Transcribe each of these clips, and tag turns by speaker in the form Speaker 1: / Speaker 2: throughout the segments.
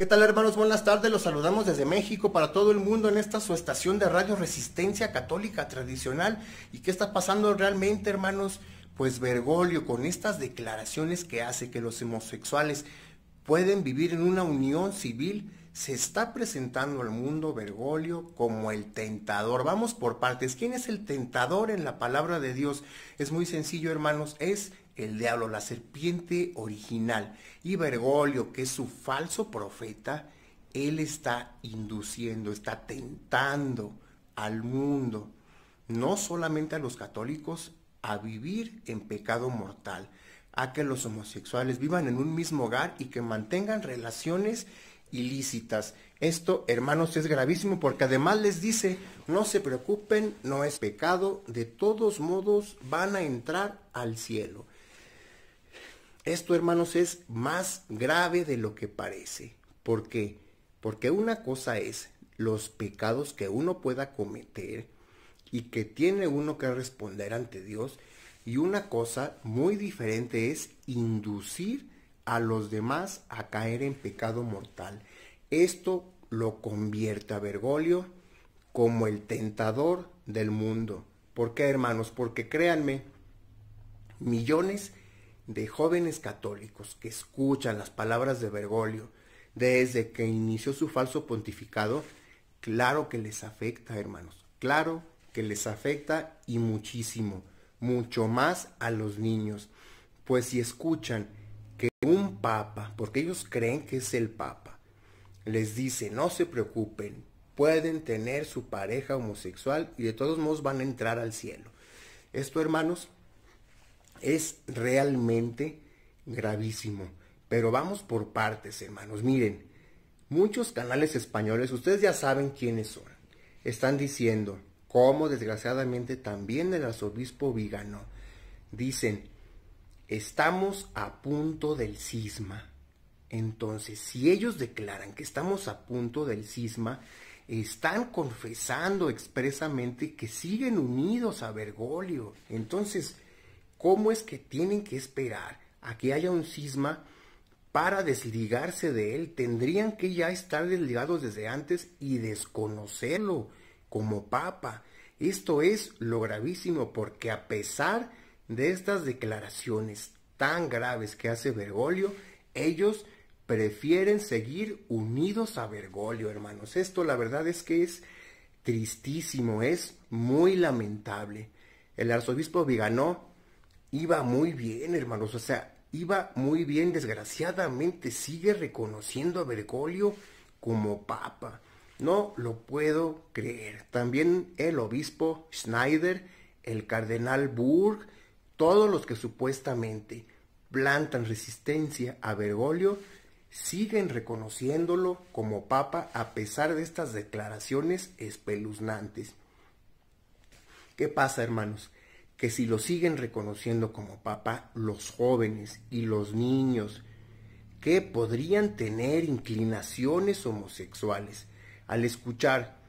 Speaker 1: ¿Qué tal hermanos? Buenas tardes, los saludamos desde México para todo el mundo en esta su estación de radio Resistencia Católica Tradicional. ¿Y qué está pasando realmente hermanos? Pues Bergoglio con estas declaraciones que hace que los homosexuales pueden vivir en una unión civil, se está presentando al mundo Bergoglio como el tentador. Vamos por partes. ¿Quién es el tentador en la palabra de Dios? Es muy sencillo hermanos, es el diablo, la serpiente original, y Bergoglio, que es su falso profeta, él está induciendo, está tentando al mundo, no solamente a los católicos, a vivir en pecado mortal, a que los homosexuales vivan en un mismo hogar y que mantengan relaciones ilícitas. Esto, hermanos, es gravísimo porque además les dice, no se preocupen, no es pecado, de todos modos van a entrar al cielo. Esto, hermanos, es más grave de lo que parece. ¿Por qué? Porque una cosa es los pecados que uno pueda cometer y que tiene uno que responder ante Dios. Y una cosa muy diferente es inducir a los demás a caer en pecado mortal. Esto lo convierte a Bergoglio como el tentador del mundo. ¿Por qué, hermanos? Porque créanme, millones de jóvenes católicos que escuchan las palabras de Bergoglio desde que inició su falso pontificado, claro que les afecta, hermanos, claro que les afecta y muchísimo, mucho más a los niños, pues si escuchan que un papa, porque ellos creen que es el papa, les dice, no se preocupen, pueden tener su pareja homosexual y de todos modos van a entrar al cielo. Esto, hermanos, es realmente gravísimo. Pero vamos por partes, hermanos. Miren, muchos canales españoles, ustedes ya saben quiénes son, están diciendo, como desgraciadamente también el arzobispo Vigano, dicen, estamos a punto del cisma. Entonces, si ellos declaran que estamos a punto del cisma, están confesando expresamente que siguen unidos a Bergoglio. Entonces, ¿Cómo es que tienen que esperar a que haya un cisma para desligarse de él? Tendrían que ya estar desligados desde antes y desconocerlo como papa. Esto es lo gravísimo porque a pesar de estas declaraciones tan graves que hace Bergoglio, ellos prefieren seguir unidos a Bergoglio, hermanos. Esto la verdad es que es tristísimo, es muy lamentable. El arzobispo Viganó iba muy bien, hermanos. O sea, iba muy bien. Desgraciadamente sigue reconociendo a Bergoglio como papa. No lo puedo creer. También el obispo Schneider, el cardenal Burg, todos los que supuestamente plantan resistencia a Bergoglio, siguen reconociéndolo como papa a pesar de estas declaraciones espeluznantes. ¿Qué pasa, hermanos? que si lo siguen reconociendo como papa los jóvenes y los niños que podrían tener inclinaciones homosexuales, al escuchar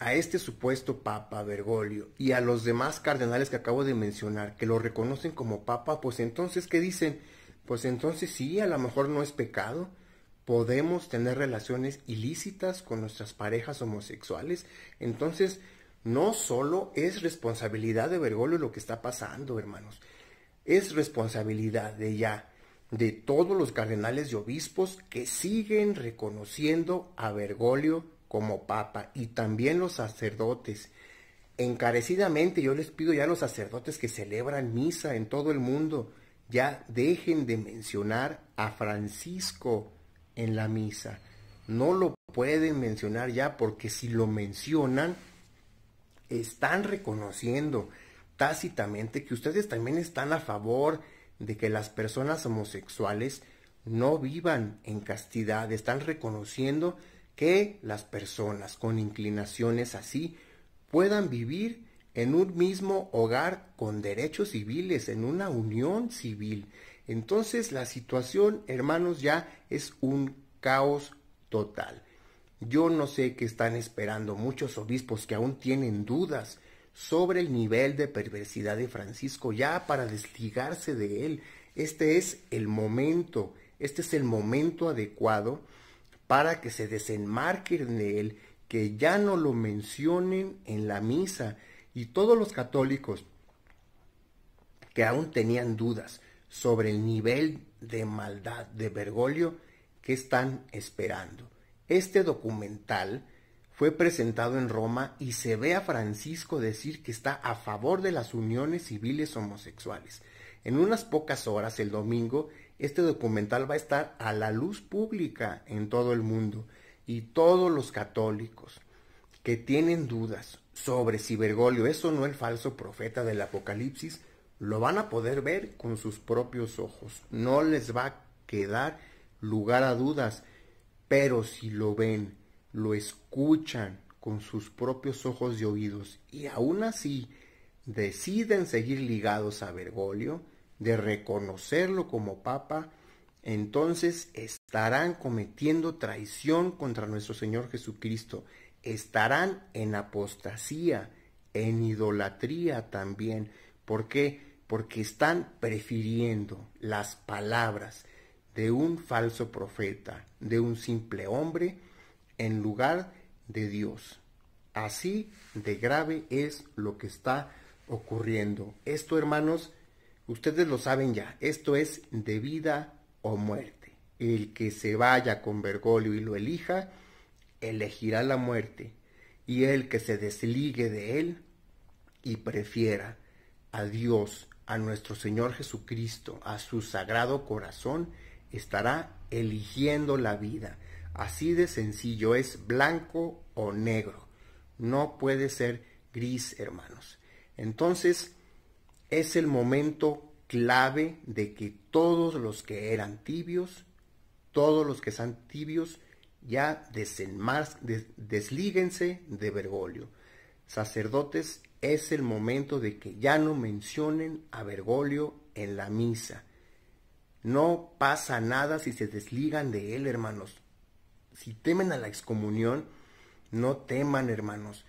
Speaker 1: a este supuesto Papa Bergoglio y a los demás cardenales que acabo de mencionar, que lo reconocen como Papa, pues entonces, ¿qué dicen? Pues entonces sí, a lo mejor no es pecado. Podemos tener relaciones ilícitas con nuestras parejas homosexuales. Entonces, no solo es responsabilidad de Bergoglio lo que está pasando, hermanos. Es responsabilidad de ya, de todos los cardenales y obispos que siguen reconociendo a Bergoglio como papa y también los sacerdotes. Encarecidamente yo les pido ya a los sacerdotes que celebran misa en todo el mundo, ya dejen de mencionar a Francisco en la misa. No lo pueden mencionar ya porque si lo mencionan están reconociendo tácitamente que ustedes también están a favor de que las personas homosexuales no vivan en castidad, están reconociendo que las personas con inclinaciones así puedan vivir en un mismo hogar con derechos civiles, en una unión civil. Entonces la situación, hermanos, ya es un caos total. Yo no sé qué están esperando muchos obispos que aún tienen dudas sobre el nivel de perversidad de Francisco ya para desligarse de él. Este es el momento, este es el momento adecuado para que se desenmarquen de él, que ya no lo mencionen en la misa y todos los católicos que aún tenían dudas sobre el nivel de maldad de Bergoglio, que están esperando? Este documental fue presentado en Roma y se ve a Francisco decir que está a favor de las uniones civiles homosexuales. En unas pocas horas, el domingo, este documental va a estar a la luz pública en todo el mundo y todos los católicos que tienen dudas sobre si Bergoglio es o no el falso profeta del Apocalipsis, lo van a poder ver con sus propios ojos. No les va a quedar lugar a dudas. Pero si lo ven, lo escuchan con sus propios ojos y oídos y aún así deciden seguir ligados a Bergoglio, de reconocerlo como papa, entonces estarán cometiendo traición contra nuestro Señor Jesucristo, estarán en apostasía, en idolatría también. ¿Por qué? Porque están prefiriendo las palabras, de un falso profeta, de un simple hombre, en lugar de Dios. Así de grave es lo que está ocurriendo. Esto, hermanos, ustedes lo saben ya, esto es de vida o muerte. El que se vaya con Bergoglio y lo elija, elegirá la muerte, y el que se desligue de él y prefiera a Dios, a nuestro Señor Jesucristo, a su sagrado corazón, estará eligiendo la vida. Así de sencillo, es blanco o negro. No puede ser gris, hermanos. Entonces, es el momento clave de que todos los que eran tibios, todos los que son tibios, ya deslíguense de Bergoglio. Sacerdotes, es el momento de que ya no mencionen a Bergoglio en la misa. No pasa nada si se desligan de él, hermanos. Si temen a la excomunión, no teman, hermanos.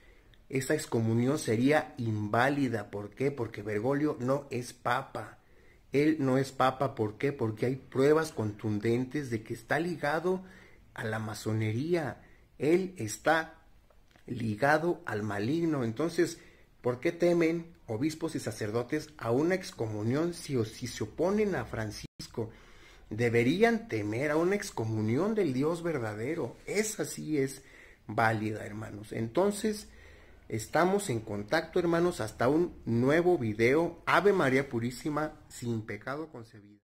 Speaker 1: Esa excomunión sería inválida. ¿Por qué? Porque Bergoglio no es papa. Él no es papa. ¿Por qué? Porque hay pruebas contundentes de que está ligado a la masonería. Él está ligado al maligno. Entonces, ¿Por qué temen obispos y sacerdotes a una excomunión si, se oponen a Francisco? Deberían temer a una excomunión del Dios verdadero. Esa sí es válida, hermanos. Entonces, estamos en contacto, hermanos, hasta un nuevo video. Ave María Purísima, sin pecado concebido.